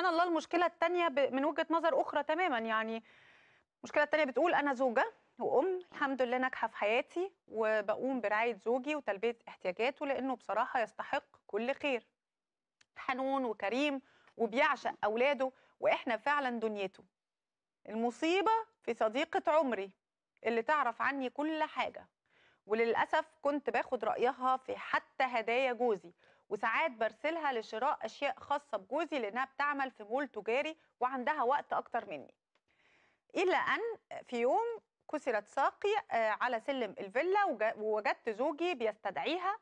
سبحان الله المشكله الثانيه من وجهه نظر اخرى تماما يعني المشكله الثانيه بتقول انا زوجه وام الحمد لله ناجحه في حياتي وبقوم برعايه زوجي وتلبيه احتياجاته لانه بصراحه يستحق كل خير حنون وكريم وبيعشق اولاده واحنا فعلا دنيته المصيبه في صديقه عمري اللي تعرف عني كل حاجه وللاسف كنت باخد رايها في حتى هدايا جوزي وساعات برسلها لشراء اشياء خاصه بجوزي لانها بتعمل في مول تجاري وعندها وقت اكتر مني الى ان في يوم كسرت ساقي آه، على سلم الفيلا ووجدت زوجي بيستدعيها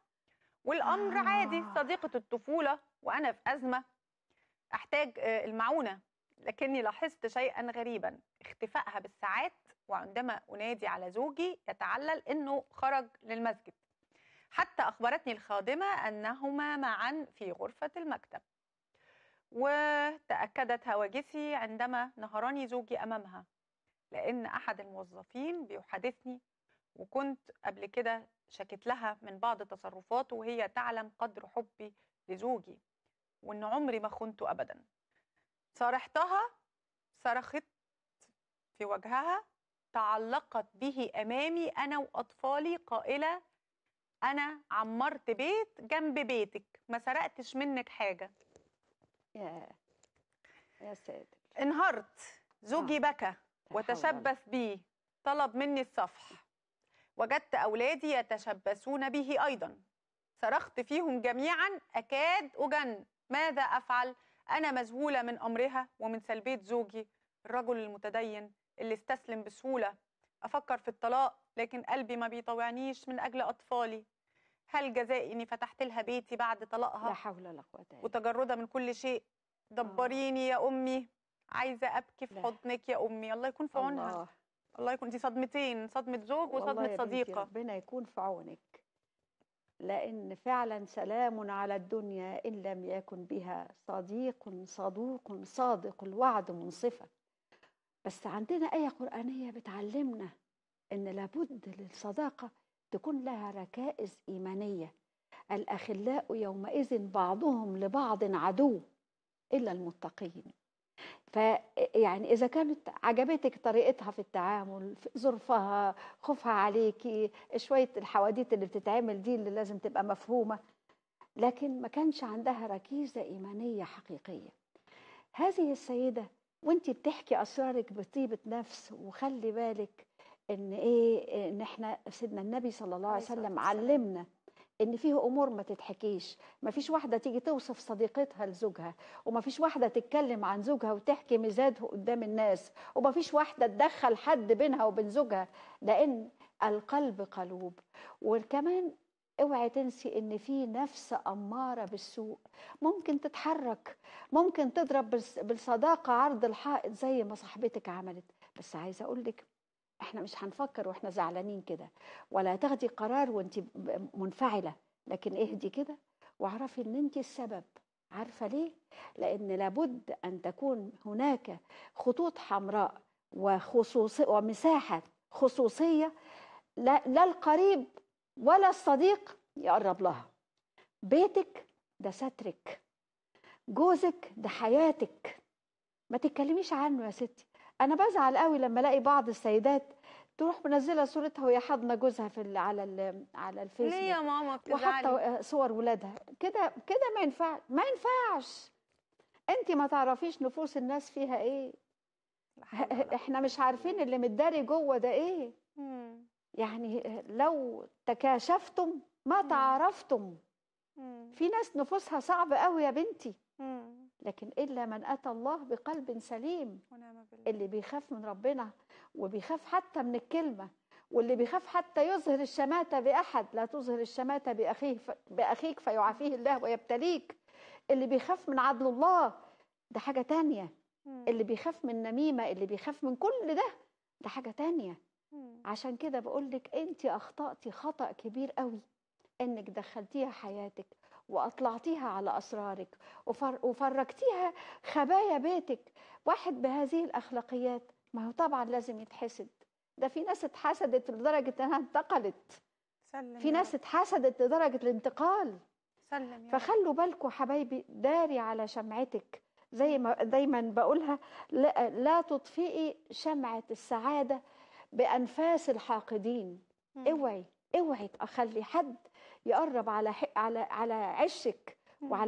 والامر آه. عادي صديقه الطفوله وانا في ازمه احتاج آه، المعونه لكني لاحظت شيئا غريبا اختفائها بالساعات وعندما انادي على زوجي يتعلل انه خرج للمسجد حتى أخبرتني الخادمة أنهما معا في غرفة المكتب وتأكدت هواجسي عندما نهرني زوجي أمامها لأن أحد الموظفين بيحادثني وكنت قبل كده شكت لها من بعض تصرفاته وهي تعلم قدر حبي لزوجي وإن عمري ما خنته أبدا صرحتها صرخت في وجهها تعلقت به أمامي أنا وأطفالي قائلة انا عمرت بيت جنب بيتك ما سرقتش منك حاجه يا يا ساتر انهارت زوجي آه. بكى وتشبث بي طلب مني الصفح وجدت اولادي يتشبثون به ايضا صرخت فيهم جميعا اكاد اجن ماذا افعل انا مذهوله من امرها ومن سلبيه زوجي الرجل المتدين اللي استسلم بسهوله أفكر في الطلاق لكن قلبي ما بيطوعنيش من أجل أطفالي هل جزائي إني فتحت لها بيتي بعد طلاقها لا حول ولا قوة وتجردها من كل شيء دبريني يا أمي عايزة أبكي في حضنك يا أمي الله يكون في عونها الله, الله يكون دي صدمتين صدمة زوج وصدمة صديقة ربنا يكون في عونك لأن فعلا سلام على الدنيا إن لم يكن بها صديق صدوق صادق الوعد منصفة بس عندنا آية قرآنية بتعلمنا إن لابد للصداقة تكون لها ركائز إيمانية الأخلاء يومئذ بعضهم لبعض عدو إلا المتقين فيعني إذا كانت عجبتك طريقتها في التعامل في ظرفها خوفها عليكي شوية الحواديت اللي بتتعمل دي اللي لازم تبقى مفهومة لكن ما كانش عندها ركيزة إيمانية حقيقية هذه السيدة وانت بتحكي اسرارك بطيبه نفس وخلي بالك ان ايه ان احنا سيدنا النبي صلى الله عليه وسلم علمنا ان فيه امور ما تتحكيش ما فيش واحده تيجي توصف صديقتها لزوجها وما فيش واحده تتكلم عن زوجها وتحكي مزاجه قدام الناس وما فيش واحده تدخل حد بينها وبين زوجها لان القلب قلوب وكمان اوعي تنسي ان في نفس اماره بالسوء ممكن تتحرك ممكن تضرب بالصداقه عرض الحائط زي ما صاحبتك عملت بس عايزه اقول لك احنا مش هنفكر واحنا زعلانين كده ولا تاخدي قرار وانت منفعله لكن اهدي كده واعرفي ان انت السبب عارفه ليه لان لابد ان تكون هناك خطوط حمراء وخصوصي ومساحه خصوصيه لا, لا القريب ولا الصديق يقرب لها بيتك ده سترك جوزك ده حياتك ما تتكلميش عنه يا ستي انا بزعل قوي لما الاقي بعض السيدات تروح منزله صورتها وهي حاضنه جوزها في على ال على الفيسبوك ليه يا ماما بتزعلي وحاطه صور ولادها كده كده ما ينفعش ما ينفعش انت ما تعرفيش نفوس الناس فيها ايه احنا مش عارفين اللي متداري جوه ده ايه يعني لو تكاشفتم ما تعرفتم في ناس نفوسها صعب قوي يا بنتي لكن الا من اتى الله بقلب سليم اللي بيخاف من ربنا وبيخاف حتى من الكلمه واللي بيخاف حتى يظهر الشماتة بأحد لا تظهر الشماتة بأخيه ف... بأخيك فيعافيه الله ويبتليك اللي بيخاف من عدل الله ده حاجة تانية اللي بيخاف من نميمة اللي بيخاف من كل ده ده حاجة تانية عشان كده بقول لك انت اخطأتي خطأ كبير قوي انك دخلتيها حياتك واطلعتيها على اسرارك وفر وفرجتيها خبايا بيتك واحد بهذه الاخلاقيات ما هو طبعا لازم يتحسد ده في ناس اتحسدت لدرجه انها انتقلت سلم في ناس اتحسدت لدرجه الانتقال سلم يا فخلوا بالكم حبايبي داري على شمعتك زي ما دايما بقولها لا, لا تطفئي شمعه السعاده بانفاس الحاقدين مم. اوعي اوعي اخلي حد يقرب على على على عشك مم. وعلى